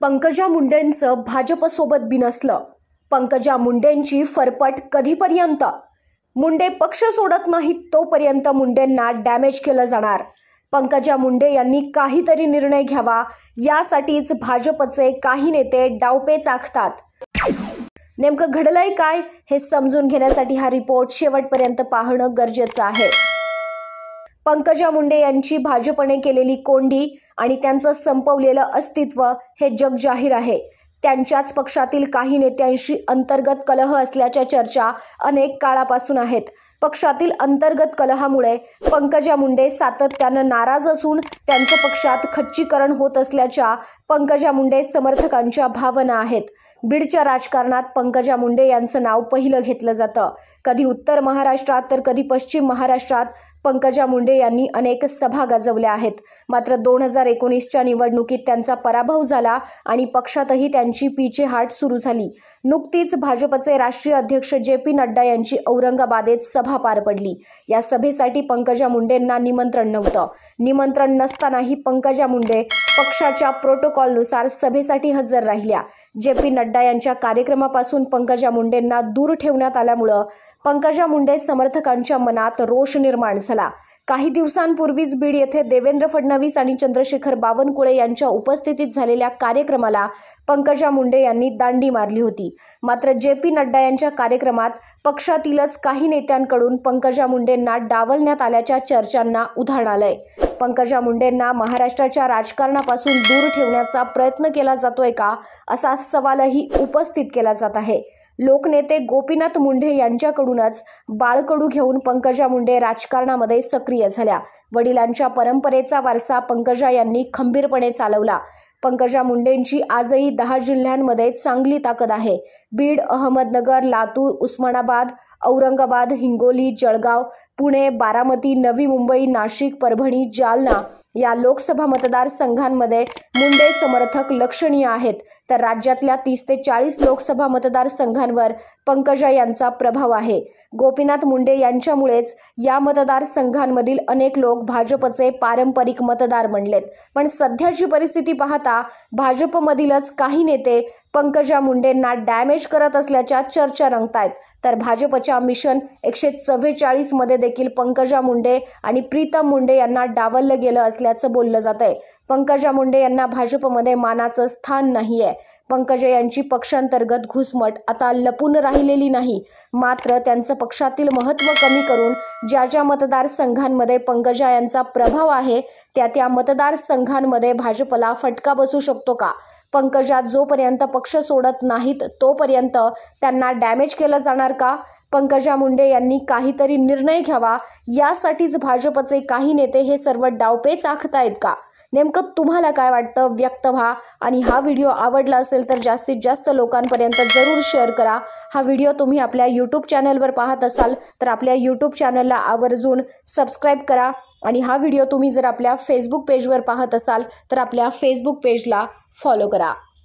पंकजा मुंडेंचं भाजपसोबत बिनसलं पंकजा मुंडेंची फरफट कधीपर्यंत मुंडे पक्ष सोडत नाहीत तोपर्यंत मुंडेंना डॅमेज केलं जाणार पंकजा मुंडे यांनी काहीतरी निर्णय घ्यावा यासाठीच भाजपचे काही नेते डावपे चाखतात नेमकं घडलंय काय हे समजून घेण्यासाठी हा रिपोर्ट शेवटपर्यंत पाहणं गरजेचं आहे पंकजा मुंडे यांची भाजपने केलेली कोंडी आणि त्यांचं संपवलेलं अस्तित्व हे जग जाहीर आहे त्यांच्याच पक्षातील काही नेत्यांशी अंतर्गत कलह असल्याच्या चर्चा अनेक काळापासून आहेत पक्षातील अंतर्गत कलहामुळे पंकजा मुंडे सातत्यानं नाराज असून त्यांचं पक्षात खच्चीकरण होत असल्याच्या पंकजा मुंडे समर्थकांच्या भावना आहेत बीडच्या राजकारणात पंकजा मुंडे यांचं नाव पहिलं घेतलं जातं कधी उत्तर महाराष्ट्रात तर कधी पश्चिम महाराष्ट्रात पंकजा मुंडे यांनी अनेक सभा गाजवल्या आहेत मात्र दोन हजार एकोणीसच्या निवडणुकीत त्यांचा पराभव झाला आणि पक्षातही त्यांची पीचेहाट सुरू झाली नुकतीच भाजपचे राष्ट्रीय अध्यक्ष जे पी नड्डा यांची औरंगाबादेत सभा पार पडली या सभेसाठी पंकजा मुंडेंना निमंत्रण नव्हतं निमंत्रण नसतानाही पंकजा मुंडे पक्षाच्या प्रोटोकॉलनुसार सभेसाठी हजर राहिल्या जे पी नड्डा यांच्या कार्यक्रमापासून पंकजा मुंडेंना दूर ठेवण्यात आल्यामुळं पंकजा मुंडे समर्थकांच्या मनात रोष निर्माण झाला काही दिवसांपूर्वीच बीड येथे देवेंद्र फडणवीस आणि चंद्रशेखर बावनकुळे यांच्या उपस्थितीत झालेल्या कार्यक्रमाला पंकजा मुंडे यांनी दांडी मारली होती मात्र जे पी नड्डा यांच्या कार्यक्रमात पक्षातीलच काही नेत्यांकडून पंकजा मुंडेंना डावलण्यात आल्याच्या चर्चांना उधाण आलंय पंकजा मुंडेंना महाराष्ट्राच्या राजकारणापासून दूर ठेवण्याचा प्रयत्न केला जातोय का असा सवालही उपस्थित केला जात आहे लोकनेते गोपीनाथ मुंडे यांच्याकडूनच बाळकडू घेऊन पंकजा मुंडे राजकारणामध्ये सक्रिय झाल्या वडिलांच्या परंपरेचा वारसा पंकजा यांनी खंबीरपणे चालवला पंकजा मुंडेंची आजही दहा जिल्ह्यांमध्ये चांगली ताकद आहे बीड अहमदनगर लातूर उस्मानाबाद औरंगाबाद हिंगोली जळगाव पुणे बारामती नवी मुंबई नाशिक परभणी जालना या लोकसभा मतदारसंघांमध्ये मुंडे समर्थक लक्षणीय आहेत तर राज्यातल्या तीस ते चाळीस लोकसभा मतदारसंघांवर पंकजा यांचा प्रभाव आहे गोपीनाथ मुंडे यांच्यामुळेच या मतदारसंघांमधील अनेक लोक भाजपचे पारंपरिक मतदार बनलेत पण सध्याची परिस्थिती पाहता भाजपमधीलच काही नेते पंकजा मुंडेंना डॅमेज करत असल्याच्या चर्चा रंगतायत तर भाजपच्या मिशन एकशे मध्ये देखील पंकजा मुंडे आणि प्रीतम मुंडे यांना डावललं गेलं असल्याचं बोललं जात आहे पंकजा मुंडे यांना भाजपमध्ये मानाचं स्थान नाही पंकजा यांची पक्षांतर्गत घुसमट आता लपून राहिलेली नाही मात्र त्यांचं पक्षातील महत्त्व कमी करून ज्या ज्या मतदारसंघांमध्ये पंकजा यांचा प्रभाव आहे त्या त्या मतदारसंघांमध्ये भाजपला फटका बसू शकतो का पंकजा जोपर्यंत पक्ष सोडत नाहीत तोपर्यंत त्यांना डॅमेज केलं जाणार का पंकजा मुंडे यांनी काहीतरी निर्णय घ्यावा यासाठीच भाजपचे काही नेते हे सर्व डावपेच आखतायत का नेमकं तुम्हाला काय वाटतं व्यक्त व्हा आणि हा व्हिडिओ आवडला असेल तर जास्तीत जास्त लोकांपर्यंत जरूर शेअर करा हा व्हिडिओ तुम्ही आपल्या यूट्यूब चॅनलवर पाहत असाल तर आपल्या यूट्यूब चॅनलला आवर्जून सबस्क्राईब करा आणि हा व्हिडिओ तुम्ही जर आपल्या फेसबुक पेजवर पाहत असाल तर आपल्या फेसबुक पेजला फॉलो करा